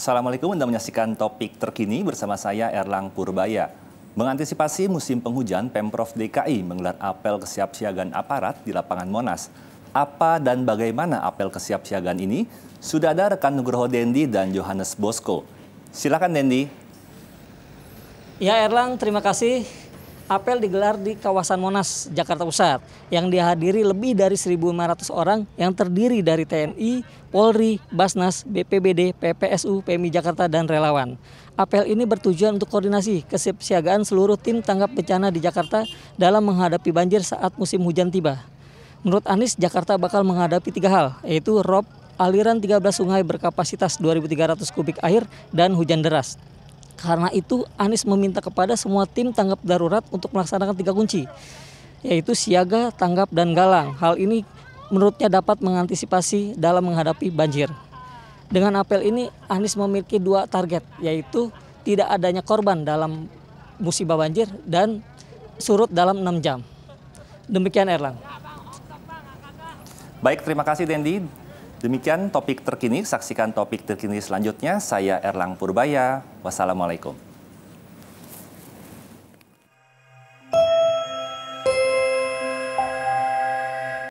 Assalamualaikum Anda menyaksikan topik terkini bersama saya Erlang Purbaya. Mengantisipasi musim penghujan, Pemprov DKI menggelar apel kesiapsiagaan aparat di lapangan Monas. Apa dan bagaimana apel kesiapsiagaan ini? Sudah ada rekan Nugroho Dendi dan Johannes Bosco. Silakan Dendi. Ya Erlang, terima kasih apel digelar di kawasan Monas, Jakarta Pusat yang dihadiri lebih dari 1.500 orang yang terdiri dari TNI, Polri, Basnas, BPBD, PPSU, PMI Jakarta, dan relawan. Apel ini bertujuan untuk koordinasi kesiapsiagaan seluruh tim tanggap bencana di Jakarta dalam menghadapi banjir saat musim hujan tiba. Menurut Anies, Jakarta bakal menghadapi tiga hal, yaitu rob, aliran 13 sungai berkapasitas 2.300 kubik air, dan hujan deras. Karena itu Anies meminta kepada semua tim tanggap darurat untuk melaksanakan tiga kunci, yaitu siaga, tanggap, dan galang. Hal ini menurutnya dapat mengantisipasi dalam menghadapi banjir. Dengan apel ini Anies memiliki dua target, yaitu tidak adanya korban dalam musibah banjir dan surut dalam 6 jam. Demikian Erlang. Baik, terima kasih Dendi. Demikian topik terkini, saksikan topik terkini selanjutnya. Saya Erlang Purbaya, wassalamualaikum.